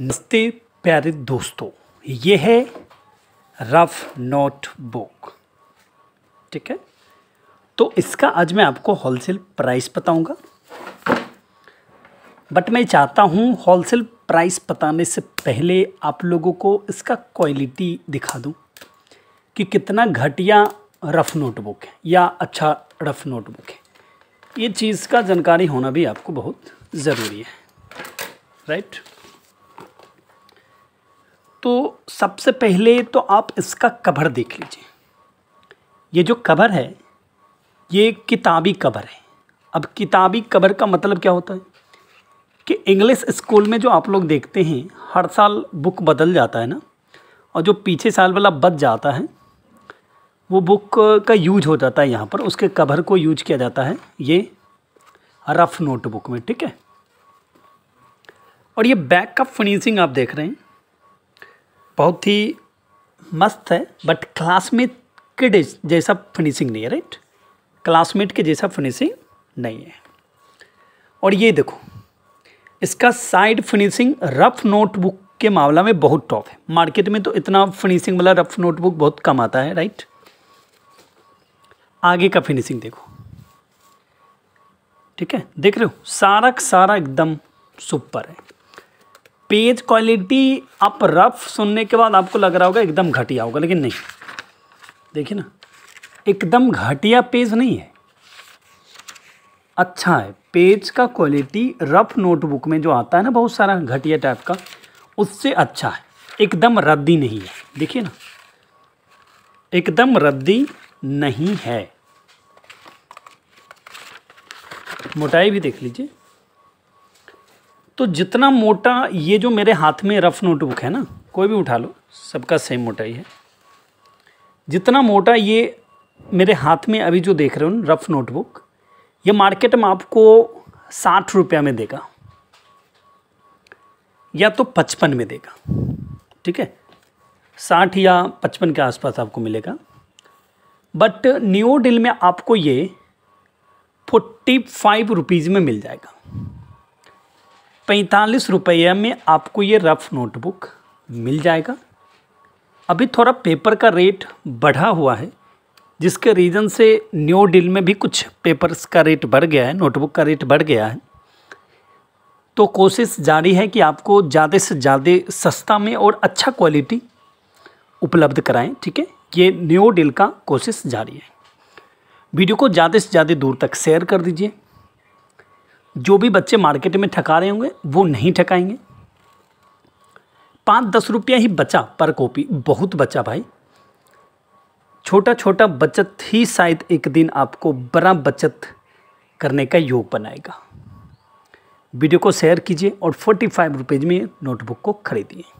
नमस्ते प्यारे दोस्तों ये है रफ नोट बुक ठीक है तो इसका आज मैं आपको होलसेल प्राइस बताऊंगा बट मैं चाहता हूँ होलसेल प्राइस बताने से पहले आप लोगों को इसका क्वालिटी दिखा दूँ कि कितना घटिया रफ नोटबुक है या अच्छा रफ नोटबुक है ये चीज़ का जानकारी होना भी आपको बहुत ज़रूरी है राइट right? तो सबसे पहले तो आप इसका कवर देख लीजिए ये जो कवर है ये किताबी कवर है अब किताबी कवर का मतलब क्या होता है कि इंग्लिश स्कूल में जो आप लोग देखते हैं हर साल बुक बदल जाता है ना और जो पीछे साल वाला बच जाता है वो बुक का यूज हो जाता है यहाँ पर उसके कवर को यूज किया जाता है ये रफ़ नोटबुक में ठीक है और ये बैक का फिनिशिंग आप देख रहे हैं बहुत ही मस्त है बट क्लासमेट के जैसा फिनिशिंग नहीं है राइट क्लासमेट के जैसा फिनिशिंग नहीं है और ये देखो इसका साइड फिनिशिंग रफ नोटबुक के मामला में बहुत टॉप है मार्केट में तो इतना फिनिशिंग वाला रफ नोटबुक बहुत कम आता है राइट आगे का फिनिशिंग देखो ठीक है देख रहे हो सारा का सारा एकदम सुपर है पेज क्वालिटी आप रफ सुनने के बाद आपको लग रहा होगा एकदम घटिया होगा लेकिन नहीं देखिए ना एकदम घटिया पेज नहीं है अच्छा है पेज का क्वालिटी रफ नोटबुक में जो आता है ना बहुत सारा घटिया टाइप का उससे अच्छा है एकदम रद्दी नहीं है देखिए ना एकदम रद्दी नहीं है मोटाई भी देख लीजिए तो जितना मोटा ये जो मेरे हाथ में रफ़ नोटबुक है ना कोई भी उठा लो सबका सेम मोटाई है जितना मोटा ये मेरे हाथ में अभी जो देख रहे हो ना रफ़ नोटबुक ये मार्केट में आपको साठ रुपया में देगा या तो पचपन में देगा ठीक है साठ या पचपन के आसपास आपको मिलेगा बट न्यू डील में आपको ये फोर्टी फाइव रुपीज़ में मिल जाएगा पैंतालीस रुपये में आपको ये रफ़ नोटबुक मिल जाएगा अभी थोड़ा पेपर का रेट बढ़ा हुआ है जिसके रीज़न से न्यू डील में भी कुछ पेपर्स का रेट बढ़ गया है नोटबुक का रेट बढ़ गया है तो कोशिश जारी है कि आपको ज़्यादा से ज़्यादा सस्ता में और अच्छा क्वालिटी उपलब्ध कराएं ठीक है ये न्यू डील का कोशिश जारी है वीडियो को ज़्यादा से ज़्यादा दूर तक शेयर कर दीजिए जो भी बच्चे मार्केट में ठका रहे होंगे वो नहीं ठकाएंगे पाँच दस रुपया ही बचा पर कॉपी बहुत बचा भाई छोटा छोटा बचत ही शायद एक दिन आपको बड़ा बचत करने का योग बनाएगा वीडियो को शेयर कीजिए और फोर्टी फाइव रुपीज़ में नोटबुक को खरीदिए